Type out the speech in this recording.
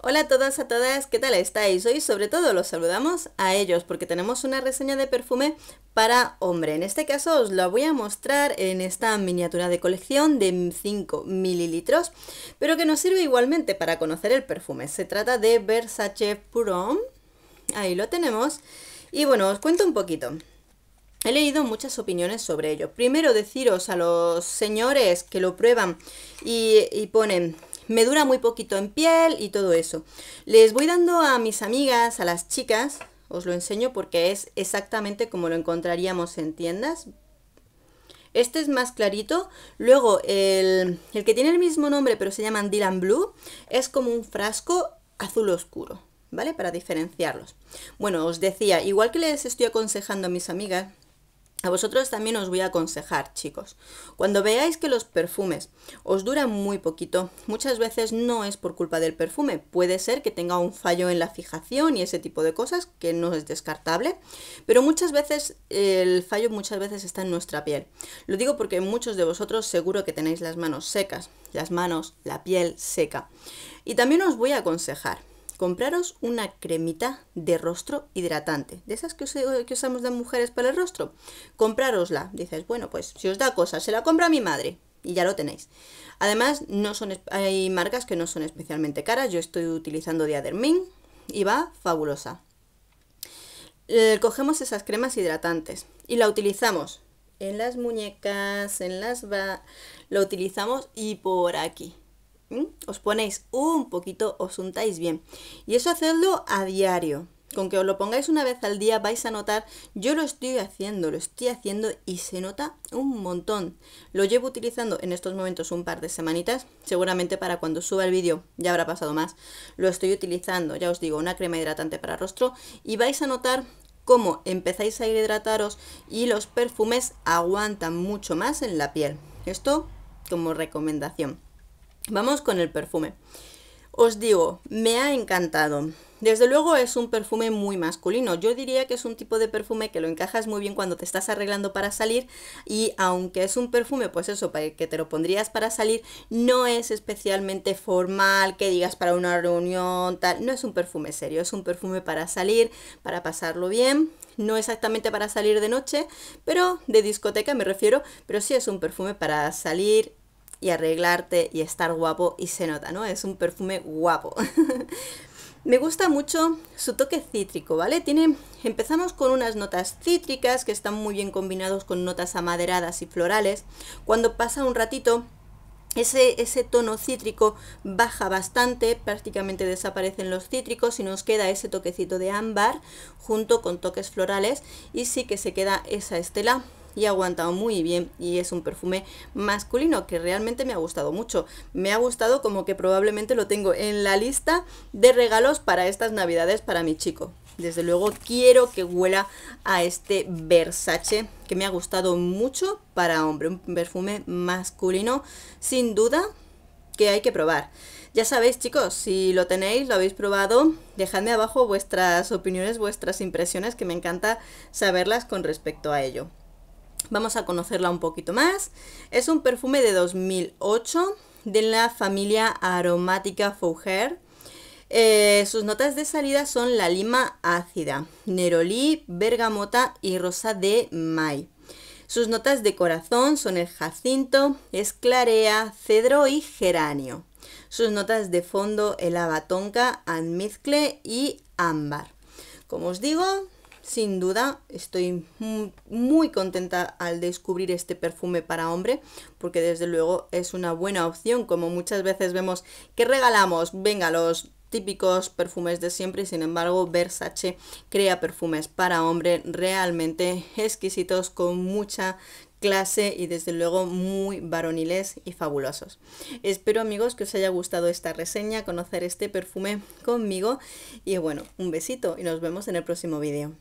Hola a todas, a todas, ¿qué tal estáis? Hoy sobre todo los saludamos a ellos porque tenemos una reseña de perfume para hombre. En este caso os la voy a mostrar en esta miniatura de colección de 5 mililitros, pero que nos sirve igualmente para conocer el perfume. Se trata de Versace Purón, ahí lo tenemos. Y bueno, os cuento un poquito. He leído muchas opiniones sobre ello. Primero deciros a los señores que lo prueban y, y ponen me dura muy poquito en piel y todo eso. Les voy dando a mis amigas, a las chicas, os lo enseño porque es exactamente como lo encontraríamos en tiendas. Este es más clarito. Luego, el, que tiene el mismo nombre pero se llama Dylan Blue, es como un frasco azul oscuro, ¿vale? Para diferenciarlos. Bueno, os decía, igual que les estoy aconsejando a mis amigas, a vosotros también os voy a aconsejar, chicos. Cuando veáis que los perfumes os duran muy poquito, muchas veces no es por culpa del perfume. Puede ser que tenga un fallo en la fijación y ese tipo de cosas, que no es descartable, pero muchas veces el fallo muchas veces está en nuestra piel. Lo digo porque muchos de vosotros seguro que tenéis las manos secas, las manos, la piel seca. Y también os voy a aconsejar compraros una cremita de rostro hidratante, de esas que, usamos las mujeres para el rostro, comprarosla. Dices, bueno, pues si os da cosa, se la compra mi madre y ya lo tenéis. Además, no son, hay marcas que no son especialmente caras, yo estoy utilizando Diadermin y va fabulosa. Eh, cogemos esas cremas hidratantes y la utilizamos en las muñecas, en las... va Lo utilizamos y por aquí. Os ponéis un poquito, os untáis bien. Y eso hacedlo a diario. Con que os lo pongáis una vez al día vais a notar, yo lo estoy haciendo, lo estoy haciendo y se nota un montón. Lo llevo utilizando en estos momentos un par de semanitas, seguramente para cuando suba el vídeo ya habrá pasado más. Lo estoy utilizando, ya os digo, una crema hidratante para rostro y vais a notar cómo empezáis a hidrataros y los perfumes aguantan mucho más en la piel. Esto como recomendación. Vamos con el perfume. Os digo, me ha encantado. Desde luego es un perfume muy masculino. Yo diría que es un tipo de perfume que lo encajas muy bien cuando te estás arreglando para salir y aunque es un perfume, pues eso, para que te lo pondrías para salir, no es especialmente formal, que digas para una reunión, tal. No es un perfume serio, es un perfume para salir, para pasarlo bien. No exactamente para salir de noche, pero de discoteca me refiero, pero sí es un perfume para salir y arreglarte y estar guapo y se nota, ¿no? Es un perfume guapo. Me gusta mucho su toque cítrico, ¿vale? Tiene, empezamos con unas notas cítricas que están muy bien combinados con notas amaderadas y florales. Cuando pasa un ratito, ese, ese tono cítrico baja bastante, prácticamente desaparecen los cítricos y nos queda ese toquecito de ámbar junto con toques florales y sí que se queda esa estela y ha aguantado muy bien y es un perfume masculino que realmente me ha gustado mucho. Me ha gustado como que probablemente lo tengo en la lista de regalos para estas navidades para mi chico. Desde luego quiero que huela a este Versace que me ha gustado mucho para hombre, un perfume masculino sin duda que hay que probar. Ya sabéis chicos, si lo tenéis, lo habéis probado, dejadme abajo vuestras opiniones, vuestras impresiones, que me encanta saberlas con respecto a ello. Vamos a conocerla un poquito más. Es un perfume de 2008 de la familia aromática Fougère. Eh, sus notas de salida son la lima ácida, nerolí, bergamota y rosa de Mai. Sus notas de corazón son el jacinto, esclarea, cedro y geranio. Sus notas de fondo el abatonca, almizcle y ámbar. Como os digo, sin duda, estoy muy contenta al descubrir este perfume para hombre, porque desde luego es una buena opción, como muchas veces vemos que regalamos, venga, los típicos perfumes de siempre, sin embargo Versace crea perfumes para hombre realmente exquisitos con mucha clase y desde luego muy varoniles y fabulosos. Espero amigos que os haya gustado esta reseña, conocer este perfume conmigo y bueno, un besito y nos vemos en el próximo vídeo.